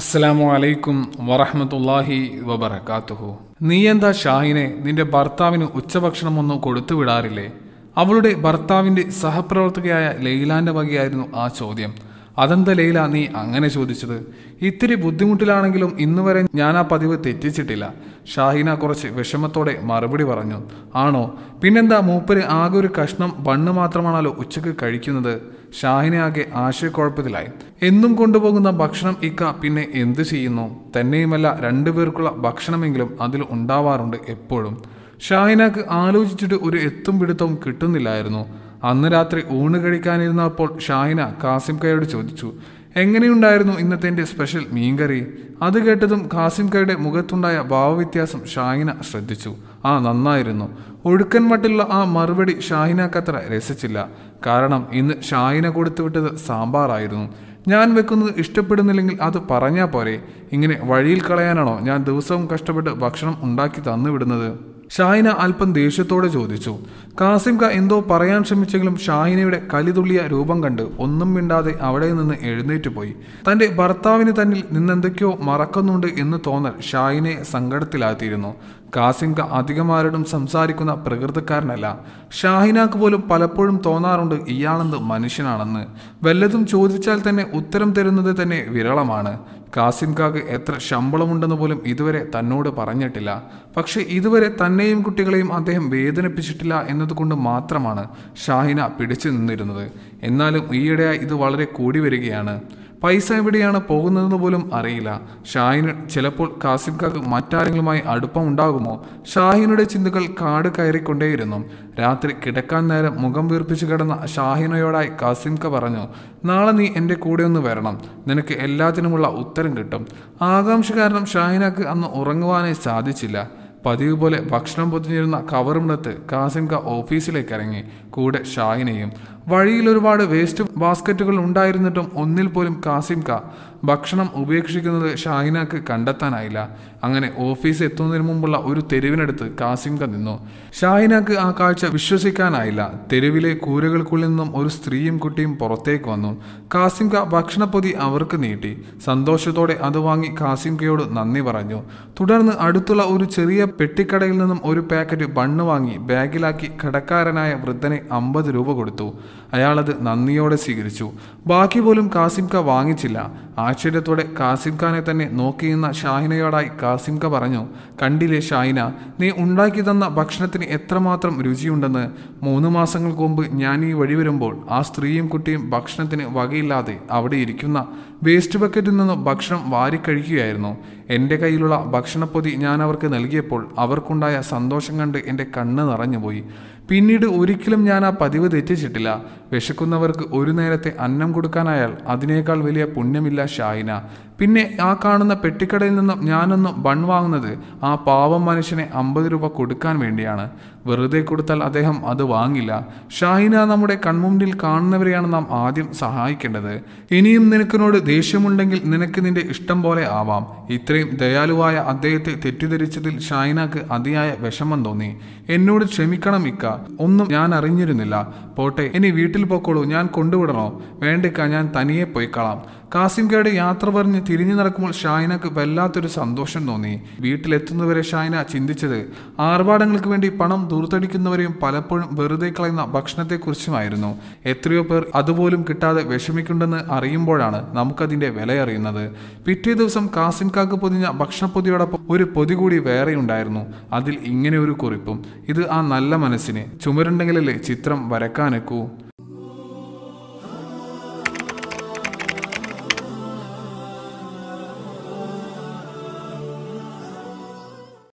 അസ്സലാമു അലൈക്കും വറഹമത്തല്ലാഹി വബർക്കാത്തുഹു നീയെന്താ ഷാഹിനെ നിന്റെ ഭർത്താവിന് ഉച്ചഭക്ഷണമൊന്നും കൊടുത്തു വിടാറില്ലേ അവളുടെ ഭർത്താവിൻ്റെ സഹപ്രവർത്തകയായ ലൈലാന്റെ വകയായിരുന്നു ആ ചോദ്യം അതെന്താ ലൈല നീ അങ്ങനെ ചോദിച്ചത് ഇത്തിരി ബുദ്ധിമുട്ടിലാണെങ്കിലും ഇന്ന് വരെ ഞാൻ ആ പതിവ് തെറ്റിച്ചിട്ടില്ല ഷാഹിന കുറച്ച് വിഷമത്തോടെ മറുപടി പറഞ്ഞു ആണോ പിന്നെന്താ മൂപ്പര് ആകെ ഒരു കഷ്ണം ബണ്ണ് മാത്രമാണല്ലോ ഉച്ചക്ക് കഴിക്കുന്നത് ഷാഹിന ആകെ ആശയക്കുഴപ്പത്തിലായി എന്നും കൊണ്ടുപോകുന്ന ഭക്ഷണം ഇക്ക പിന്നെ എന്ത് ചെയ്യുന്നു തന്നെയുമല്ല രണ്ടുപേർക്കുള്ള ഭക്ഷണമെങ്കിലും അതിൽ ഉണ്ടാവാറുണ്ട് എപ്പോഴും ഷാഹിനക്ക് ആലോചിച്ചിട്ട് ഒരു എത്തും പിടുത്തവും കിട്ടുന്നില്ലായിരുന്നു അന്ന് രാത്രി ഊണ് കഴിക്കാനിരുന്നപ്പോൾ ഷാഹിന കാസിം കയോട് ചോദിച്ചു എങ്ങനെയുണ്ടായിരുന്നു ഇന്നത്തെ എൻ്റെ സ്പെഷ്യൽ മീൻകറി അത് കേട്ടതും കാസിം കയുടെ മുഖത്തുണ്ടായ ഭാവവ്യത്യാസം ഷാഹിന ശ്രദ്ധിച്ചു ആ നന്നായിരുന്നു ഒഴുക്കൻ മട്ടിലുള്ള ആ മറുപടി ഷാഹിനക്കത്ര രസിച്ചില്ല കാരണം ഇന്ന് ഷാഹിന കൊടുത്തുവിട്ടത് സാമ്പാറായിരുന്നു ഞാൻ വെക്കുന്നത് ഇഷ്ടപ്പെടുന്നില്ലെങ്കിൽ അത് പറഞ്ഞാൽ പോരെ ഇങ്ങനെ വഴിയിൽ കളയാനാണോ ഞാൻ ദിവസവും കഷ്ടപ്പെട്ട് ഭക്ഷണം ഉണ്ടാക്കി തന്നു വിടുന്നത് ഷാഹിന അല്പം ദേഷ്യത്തോടെ ചോദിച്ചു കാസിംക എന്തോ പറയാൻ ശ്രമിച്ചെങ്കിലും ഷാഹിനയുടെ കലിതുള്ളിയ രൂപം കണ്ട് ഒന്നും മിണ്ടാതെ അവിടെ നിന്ന് എഴുന്നേറ്റ് പോയി തന്റെ ഭർത്താവിന് തന്നിൽ നിന്നെന്തൊക്കെയോ മറക്കുന്നുണ്ട് എന്ന് തോന്നൽ ഷാഹിനെ സങ്കടത്തിലാത്തിയിരുന്നു കാസിംക അധികമാരോടും സംസാരിക്കുന്ന പ്രകൃതക്കാരനല്ല ഷാഹിനാക്ക് പോലും പലപ്പോഴും തോന്നാറുണ്ട് ഇയാളെന്ത് മനുഷ്യനാണെന്ന് വല്ലതും ചോദിച്ചാൽ തന്നെ ഉത്തരം തരുന്നത് തന്നെ വിരളമാണ് കാസിം കാക്ക് എത്ര ശമ്പളമുണ്ടെന്ന് പോലും ഇതുവരെ തന്നോട് പറഞ്ഞിട്ടില്ല പക്ഷേ ഇതുവരെ തന്നെയും കുട്ടികളെയും അദ്ദേഹം വേദനിപ്പിച്ചിട്ടില്ല എന്നതുകൊണ്ട് മാത്രമാണ് ഷാഹിന പിടിച്ചു നിന്നിരുന്നത് എന്നാലും ഈയിടെയായി ഇത് വളരെ കൂടി വരികയാണ് പൈസ എവിടെയാണ് പോകുന്നതെന്ന് പോലും അറിയില്ല ഷാഹിന് ചിലപ്പോൾ കാസിം കാക്ക് മറ്റാരെങ്കിലുമായി അടുപ്പം ഉണ്ടാകുമോ ഷാഹിനയുടെ ചിന്തകൾ കാട് കയറിക്കൊണ്ടേയിരുന്നു രാത്രി കിടക്കാൻ നേരം മുഖം വീർപ്പിച്ചു കിടന്ന ഷാഹിനയോടായി ക പറഞ്ഞു നാളെ നീ എൻ്റെ കൂടെ ഒന്ന് വരണം നിനക്ക് എല്ലാത്തിനുമുള്ള ഉത്തരം കിട്ടും ആകാംക്ഷ കാരണം ഷാഹിനക്ക് അന്ന് ഉറങ്ങുവാനേ സാധിച്ചില്ല പതിവ് പോലെ ഭക്ഷണം പൊതിഞ്ഞിരുന്ന കവറുമിടത്ത് കാസിംക ഓഫീസിലേക്ക് ഇറങ്ങി കൂടെ ഷാഹിനെയും വഴിയിൽ ഒരുപാട് വേസ്റ്റ് ബാസ്ക്കറ്റുകൾ ഉണ്ടായിരുന്നിട്ടും ഒന്നിൽ പോലും കാസിം ക ഭക്ഷണം ഉപേക്ഷിക്കുന്നത് ഷാഹിനക്ക് കണ്ടെത്താനായില്ല അങ്ങനെ ഓഫീസ് എത്തുന്നതിന് മുമ്പുള്ള ഒരു തെരുവിനടുത്ത് കാസിം ക നിന്നു ഷാഹിനക്ക് ആ കാഴ്ച വിശ്വസിക്കാനായില്ല തെരുവിലെ കൂരകൾക്കുള്ളിൽ നിന്നും ഒരു സ്ത്രീയും കുട്ടിയും പുറത്തേക്ക് വന്നു കാസിം കാസിംക ഭക്ഷണപ്പൊതി അവർക്ക് നീട്ടി സന്തോഷത്തോടെ അത് വാങ്ങി കാസിം കയോട് നന്ദി പറഞ്ഞു തുടർന്ന് അടുത്തുള്ള ഒരു ചെറിയ പെട്ടിക്കടയിൽ നിന്നും ഒരു പാക്കറ്റ് ബണ്ണ് വാങ്ങി ബാഗിലാക്കി കടക്കാരനായ വൃദ്ധനെ അമ്പത് രൂപ കൊടുത്തു അയാളത് നന്ദിയോടെ സ്വീകരിച്ചു ബാക്കി പോലും കാസിംക വാങ്ങിച്ചില്ല ആശ്ചര്യത്തോടെ കാസിം ഖാനെ തന്നെ നോക്കിയിരുന്ന ഷാഹിനയോടായി കാസിംക പറഞ്ഞു കണ്ടില്ലേ ഷാഹിന നീ ഉണ്ടാക്കി തന്ന ഭക്ഷണത്തിന് എത്രമാത്രം രുചിയുണ്ടെന്ന് മൂന്ന് മാസങ്ങൾക്ക് മുമ്പ് ഞാൻ ഈ വഴി വരുമ്പോൾ ആ സ്ത്രീയും കുട്ടിയും ഭക്ഷണത്തിന് വകയില്ലാതെ അവിടെ ഇരിക്കുന്ന വേസ്റ്റ് ബക്കറ്റിൽ നിന്ന് ഭക്ഷണം വാരിക്കഴിക്കുകയായിരുന്നു എൻ്റെ കയ്യിലുള്ള ഭക്ഷണപ്പൊതി ഞാൻ അവർക്ക് നൽകിയപ്പോൾ അവർക്കുണ്ടായ സന്തോഷം കണ്ട് എൻ്റെ കണ്ണ് നിറഞ്ഞുപോയി പിന്നീട് ഒരിക്കലും ഞാൻ ആ പതിവ് തെറ്റിച്ചിട്ടില്ല വിശക്കുന്നവർക്ക് ഒരു നേരത്തെ അന്നം കൊടുക്കാനായാൽ അതിനേക്കാൾ വലിയ പുണ്യമില്ല ഷായിന പിന്നെ ആ കാണുന്ന പെട്ടിക്കടയിൽ നിന്നും ഞാനൊന്ന് ബൺ വാങ്ങുന്നത് ആ പാവം മനുഷ്യനെ അമ്പത് രൂപ കൊടുക്കാൻ വേണ്ടിയാണ് വെറുതെ കൊടുത്താൽ അദ്ദേഹം അത് വാങ്ങില്ല ഷാഹിന നമ്മുടെ കൺമുമ്പിൽ കാണുന്നവരെയാണ് നാം ആദ്യം സഹായിക്കേണ്ടത് ഇനിയും നിനക്കിനോട് ദേഷ്യമുണ്ടെങ്കിൽ നിനക്ക് നിന്റെ ഇഷ്ടം പോലെ ആവാം ഇത്രയും ദയാലുവായ അദ്ദേഹത്തെ തെറ്റിദ്ധരിച്ചതിൽ ഷാഹിനക്ക് അതിയായ വിഷമം തോന്നി എന്നോട് ക്ഷമിക്കണം ഇക്ക ഒന്നും ഞാൻ അറിഞ്ഞിരുന്നില്ല പോട്ടെ ഇനി വീട്ടിൽ പോക്കോളൂ ഞാൻ കൊണ്ടുവിടണോ വേണ്ടിക്ക ഞാൻ തനിയെ പോയിക്കളാം കാസിംകയുടെ യാത്ര പറഞ്ഞ് തിരിഞ്ഞു നടക്കുമ്പോൾ ഷായനക്ക് വല്ലാത്തൊരു സന്തോഷം തോന്നി വീട്ടിലെത്തുന്നവരെ ഷായന ചിന്തിച്ചത് ആർഭാടങ്ങൾക്ക് വേണ്ടി പണം ദൂർത്തടിക്കുന്നവരെയും പലപ്പോഴും വെറുതെ കളയുന്ന ഭക്ഷണത്തെക്കുറിച്ചുമായിരുന്നു എത്രയോ പേർ അതുപോലും കിട്ടാതെ വിഷമിക്കുണ്ടെന്ന് അറിയുമ്പോഴാണ് വില വിലയറിയുന്നത് പിറ്റേ ദിവസം കാസിം കാക്ക് പൊതിഞ്ഞ ഭക്ഷണപ്പൊതിയോടൊപ്പം ഒരു പൊതി കൂടി വേറെയുണ്ടായിരുന്നു അതിൽ ഇങ്ങനെ ഒരു കുറിപ്പും ഇത് ആ നല്ല മനസ്സിനെ ചുമരുണ്ടെങ്കിലല്ലേ ചിത്രം വരക്കാനെക്കൂ